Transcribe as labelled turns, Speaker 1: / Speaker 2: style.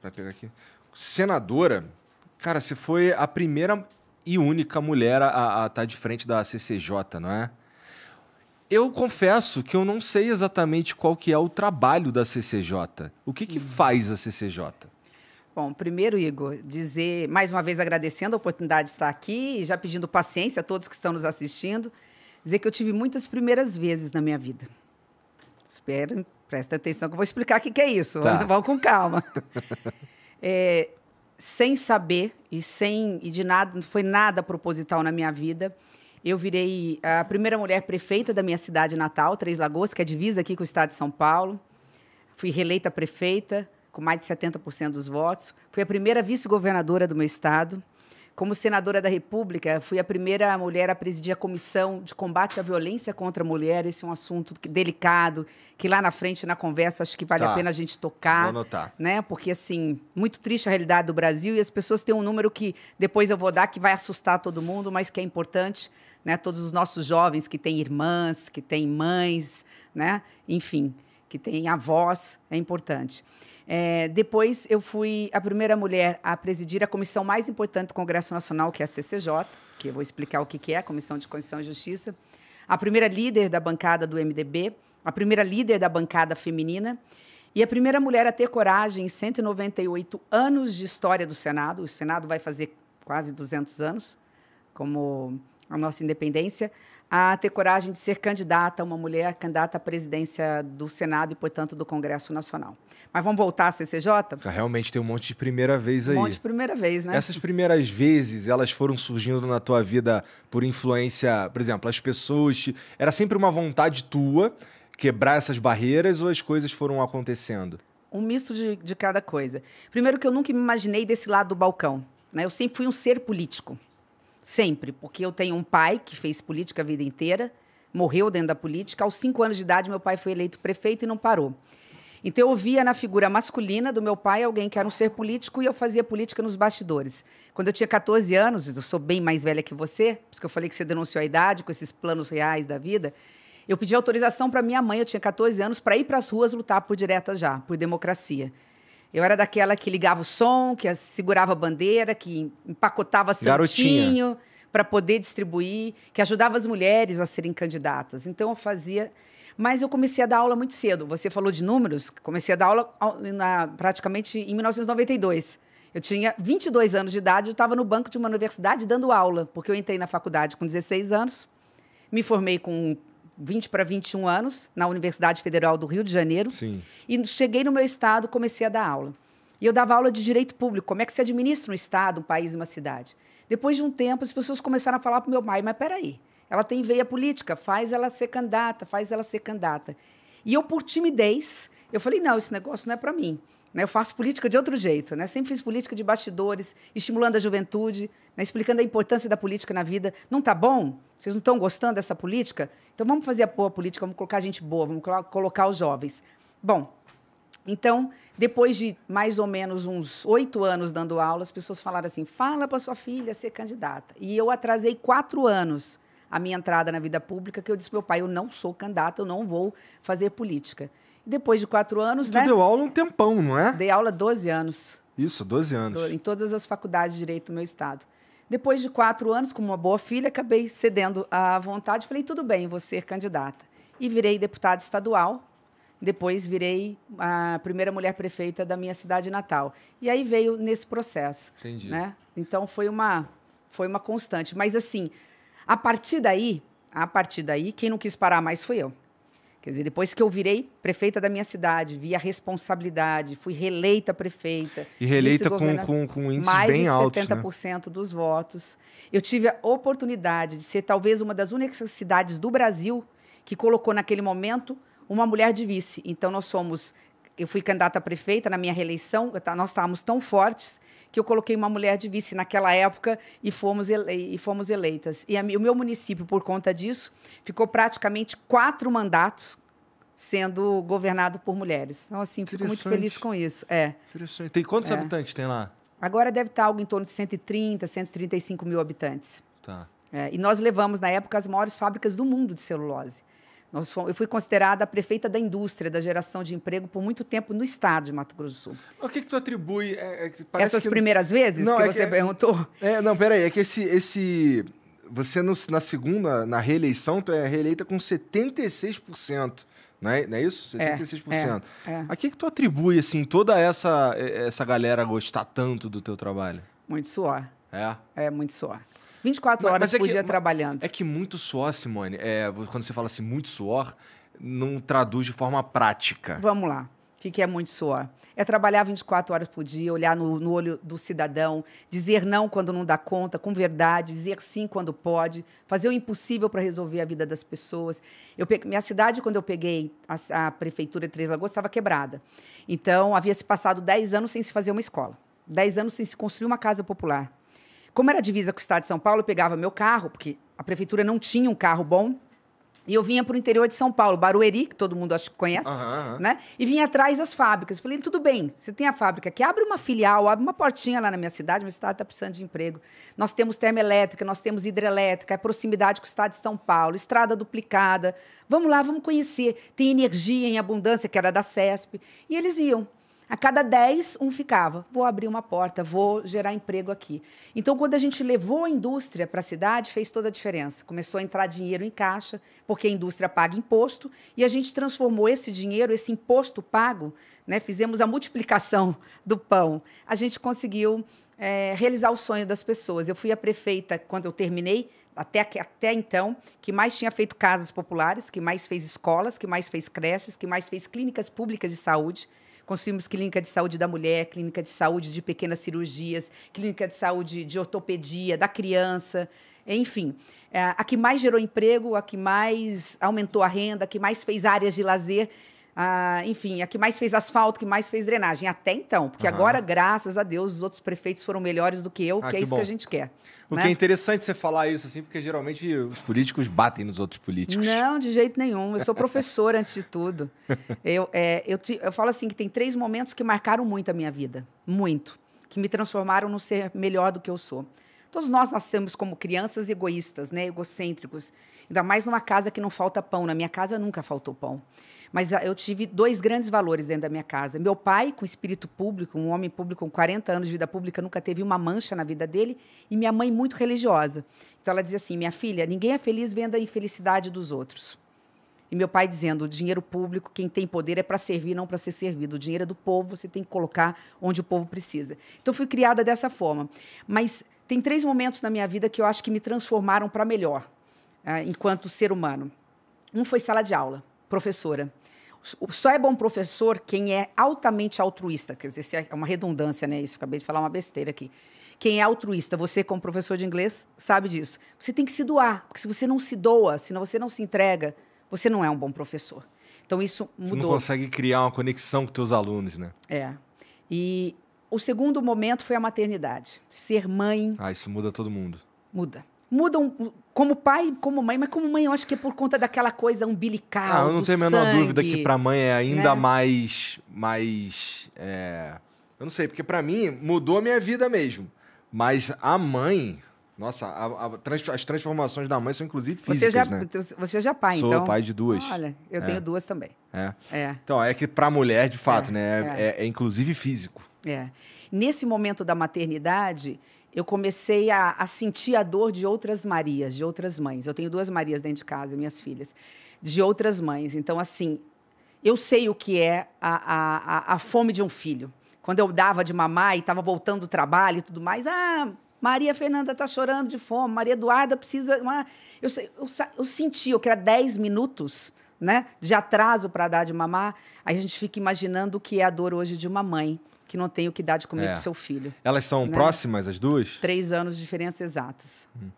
Speaker 1: para pegar aqui. Senadora, cara, você foi a primeira e única mulher a estar tá de frente da CCJ, não é? Eu confesso que eu não sei exatamente qual que é o trabalho da CCJ. O que, que hum. faz a CCJ?
Speaker 2: Bom, primeiro, Igor, dizer mais uma vez agradecendo a oportunidade de estar aqui e já pedindo paciência a todos que estão nos assistindo, dizer que eu tive muitas primeiras vezes na minha vida. Espero Presta atenção que eu vou explicar o que, que é isso. Tá. Vamos, vamos, com calma. é, sem saber e sem e de nada, não foi nada proposital na minha vida. Eu virei a primeira mulher prefeita da minha cidade natal, Três Lagoas, que é divisa aqui com o estado de São Paulo. Fui reeleita prefeita com mais de 70% dos votos. Fui a primeira vice-governadora do meu estado. Como senadora da República, fui a primeira mulher a presidir a Comissão de Combate à Violência contra a Mulher. Esse é um assunto delicado, que lá na frente, na conversa, acho que vale tá. a pena a gente tocar. Vou anotar. Né? Porque, assim, muito triste a realidade do Brasil e as pessoas têm um número que depois eu vou dar que vai assustar todo mundo, mas que é importante. Né? Todos os nossos jovens que têm irmãs, que têm mães, né? enfim, que têm avós, é importante. É, depois eu fui a primeira mulher a presidir a comissão mais importante do Congresso Nacional, que é a CCJ, que eu vou explicar o que, que é, a Comissão de Constituição e Justiça. A primeira líder da bancada do MDB, a primeira líder da bancada feminina e a primeira mulher a ter coragem em 198 anos de história do Senado. O Senado vai fazer quase 200 anos como a nossa independência, a ter coragem de ser candidata, uma mulher candidata à presidência do Senado e, portanto, do Congresso Nacional. Mas vamos voltar à
Speaker 1: CCJ? Realmente tem um monte de primeira vez aí. Um monte de
Speaker 2: primeira vez, né? Essas
Speaker 1: primeiras vezes, elas foram surgindo na tua vida por influência, por exemplo, as pessoas. Te... Era sempre uma vontade tua quebrar essas barreiras ou as coisas foram acontecendo?
Speaker 2: Um misto de, de cada coisa. Primeiro que eu nunca me imaginei desse lado do balcão. Né? Eu sempre fui um ser político. Sempre, porque eu tenho um pai que fez política a vida inteira, morreu dentro da política. Aos cinco anos de idade, meu pai foi eleito prefeito e não parou. Então eu via na figura masculina do meu pai alguém que era um ser político e eu fazia política nos bastidores. Quando eu tinha 14 anos, eu sou bem mais velha que você, por isso que eu falei que você denunciou a idade com esses planos reais da vida. Eu pedi autorização para minha mãe, eu tinha 14 anos, para ir para as ruas lutar por diretas já, por democracia. Eu era daquela que ligava o som, que segurava a bandeira, que empacotava santinho para poder distribuir, que ajudava as mulheres a serem candidatas. Então eu fazia. Mas eu comecei a dar aula muito cedo. Você falou de números, comecei a dar aula na, praticamente em 1992. Eu tinha 22 anos de idade, eu estava no banco de uma universidade dando aula, porque eu entrei na faculdade com 16 anos, me formei com 20 para 21 anos, na Universidade Federal do Rio de Janeiro. Sim. E cheguei no meu estado, comecei a dar aula. E eu dava aula de direito público, como é que se administra um estado, um país, e uma cidade. Depois de um tempo, as pessoas começaram a falar para o meu pai, mas peraí, ela tem veia política, faz ela ser candidata, faz ela ser candidata. E eu, por timidez, eu falei, não, esse negócio não é para mim. Né? Eu faço política de outro jeito, né? Sempre fiz política de bastidores, estimulando a juventude, né? explicando a importância da política na vida. Não está bom? Vocês não estão gostando dessa política? Então vamos fazer a boa política, vamos colocar gente boa, vamos colocar os jovens. Bom, então, depois de mais ou menos uns oito anos dando aula, as pessoas falaram assim: fala para sua filha ser candidata. E eu atrasei quatro anos a minha entrada na vida pública, que eu disse para meu pai: eu não sou candidata, eu não vou fazer política. Depois de quatro anos, tu né? deu aula um tempão, não é? Dei aula 12 anos.
Speaker 1: Isso, 12 anos. Em
Speaker 2: todas as faculdades de direito do meu estado. Depois de quatro anos, como uma boa filha, acabei cedendo à vontade. Falei, tudo bem, vou ser candidata. E virei deputada estadual. Depois virei a primeira mulher prefeita da minha cidade natal. E aí veio nesse processo. Entendi. Né? Então foi uma, foi uma constante. Mas assim, a partir daí, a partir daí, quem não quis parar mais foi eu. Quer dizer, depois que eu virei prefeita da minha cidade, vi a responsabilidade, fui reeleita prefeita. E reeleita com, com,
Speaker 1: com índices mais bem altos. Mais de
Speaker 2: 70% né? dos votos. Eu tive a oportunidade de ser talvez uma das únicas cidades do Brasil que colocou naquele momento uma mulher de vice. Então, nós somos eu fui candidata a prefeita na minha reeleição, tá, nós estávamos tão fortes que eu coloquei uma mulher de vice naquela época e fomos, ele, e fomos eleitas. E a, o meu município, por conta disso, ficou praticamente quatro mandatos sendo governado por mulheres. Então, assim, fico muito feliz com isso. É. Interessante.
Speaker 1: Tem quantos é. habitantes tem lá?
Speaker 2: Agora deve estar algo em torno de 130, 135 mil habitantes. Tá. É, e nós levamos, na época, as maiores fábricas do mundo de celulose. Fomos, eu fui considerada a prefeita da indústria, da geração de emprego, por muito tempo no estado de Mato Grosso do Sul.
Speaker 1: O que, que tu atribui? É, é, Essas que... primeiras vezes não, que é você que, é- perguntou?
Speaker 2: É, não, peraí. É que esse.
Speaker 1: esse você, no, na segunda, na reeleição, tu é reeleita com 76%. Não é, não é isso? 76%. É, é, é. A que, que tu atribui, assim, toda essa, essa galera gostar tanto do teu trabalho?
Speaker 2: Muito suor. É? É, muito suor. 24 horas mas, mas é por que, dia trabalhando.
Speaker 1: É que muito suor, Simone, é, quando você fala assim, muito suor, não traduz de forma prática.
Speaker 2: Vamos lá. O que é muito suor? É trabalhar 24 horas por dia, olhar no, no, olho do cidadão, dizer não quando não dá conta, com verdade, dizer sim quando pode, fazer o impossível para resolver a vida das pessoas. Eu Minha cidade, quando eu peguei a, a prefeitura de Três Lagoas, estava quebrada. Então, havia se passado 10 anos sem se fazer uma escola, 10 anos sem se construir uma casa popular. Como era divisa com o estado de São Paulo, eu pegava meu carro, porque a prefeitura não tinha um carro bom. E eu vinha para o interior de São Paulo, Barueri, que todo mundo acho que conhece, uhum, uhum. né? E vinha atrás das fábricas. Eu falei, tudo bem, você tem a fábrica que abre uma filial, abre uma portinha lá na minha cidade, minha cidade está tá precisando de emprego. Nós temos termoelétrica, nós temos hidrelétrica, é proximidade com o estado de São Paulo, estrada duplicada. Vamos lá, vamos conhecer. Tem energia em abundância, que era da CESP. E eles iam. A cada 10, um ficava. Vou abrir uma porta, vou gerar emprego aqui. Então, quando a gente levou a indústria para a cidade, fez toda a diferença. Começou a entrar dinheiro em caixa, porque a indústria paga imposto, e a gente transformou esse dinheiro, esse imposto pago, né, fizemos a multiplicação do pão. A gente conseguiu é, realizar o sonho das pessoas. Eu fui a prefeita, quando eu terminei, até, até então, que mais tinha feito casas populares, que mais fez escolas, que mais fez creches, que mais fez clínicas públicas de saúde. Construímos clínica de saúde da mulher, clínica de saúde de pequenas cirurgias, clínica de saúde de ortopedia da criança. Enfim, é, a que mais gerou emprego, a que mais aumentou a renda, a que mais fez áreas de lazer ah, enfim, a que mais fez asfalto, que mais fez drenagem, até então. Porque uhum. agora, graças a Deus, os outros prefeitos foram melhores do que eu, ah, que, é que é isso bom. que a gente quer. O né? é
Speaker 1: interessante você falar isso, assim, porque geralmente os políticos batem nos outros políticos.
Speaker 2: Não, de jeito nenhum. Eu sou professora, antes de tudo. Eu, é, eu, te, eu falo assim que tem três momentos que marcaram muito a minha vida. Muito. Que me transformaram no ser melhor do que eu sou. Todos nós nascemos como crianças egoístas, né? egocêntricos. Ainda mais numa casa que não falta pão. Na minha casa nunca faltou pão. Mas ah, eu tive dois grandes valores dentro da minha casa. Meu pai, com espírito público, um homem público com 40 anos de vida pública, nunca teve uma mancha na vida dele. E minha mãe, muito religiosa. Então ela dizia assim: minha filha, ninguém é feliz vendo a infelicidade dos outros. E meu pai dizendo: o dinheiro público, quem tem poder é para servir, não para ser servido. O dinheiro é do povo, você tem que colocar onde o povo precisa. Então fui criada dessa forma. Mas tem três momentos na minha vida que eu acho que me transformaram para melhor, é, enquanto ser humano. Um foi sala de aula, professora. Só é bom professor quem é altamente altruísta. Quer dizer, é, é uma redundância, né? Isso, acabei de falar uma besteira aqui. Quem é altruísta, você, como professor de inglês, sabe disso. Você tem que se doar, porque se você não se doa, se você não se entrega, você não é um bom professor. Então, isso mudou. Você não consegue
Speaker 1: criar uma conexão com seus alunos, né?
Speaker 2: É. E o segundo momento foi a maternidade. Ser mãe.
Speaker 1: Ah, isso muda todo mundo.
Speaker 2: Muda. Mudam um, como pai, como mãe, mas como mãe eu acho que é por conta daquela coisa umbilical. Ah, eu não tenho a menor sangue, dúvida que para mãe é ainda né?
Speaker 1: mais. mais é... Eu não sei, porque para mim mudou a minha vida mesmo. Mas a mãe. Nossa, a, a as transformações da mãe são inclusive físicas, você já, né?
Speaker 2: Você já é pai, Sou então. Sou pai de duas. Olha, eu é. tenho duas também.
Speaker 1: É. é. Então, é que pra mulher, de fato, é, né? É. É, é, inclusive físico.
Speaker 2: É. Nesse momento da maternidade, eu comecei a, a, sentir a dor de outras Marias, de outras mães. Eu tenho duas Marias dentro de casa, minhas filhas, de outras mães. Então, assim, eu sei o que é a, a, a fome de um filho. Quando eu dava de mamar e estava voltando do trabalho e tudo mais, ah, Maria Fernanda está chorando de fome, Maria Eduarda precisa. Uma... Eu, eu, eu senti, que 10 minutos né, de atraso para dar de mamar. Aí a gente fica imaginando o que é a dor hoje de uma mãe que não tem o que dar de comer é. pro seu filho. Elas são né? próximas, as duas? Três anos de diferença exatas.
Speaker 1: Hum.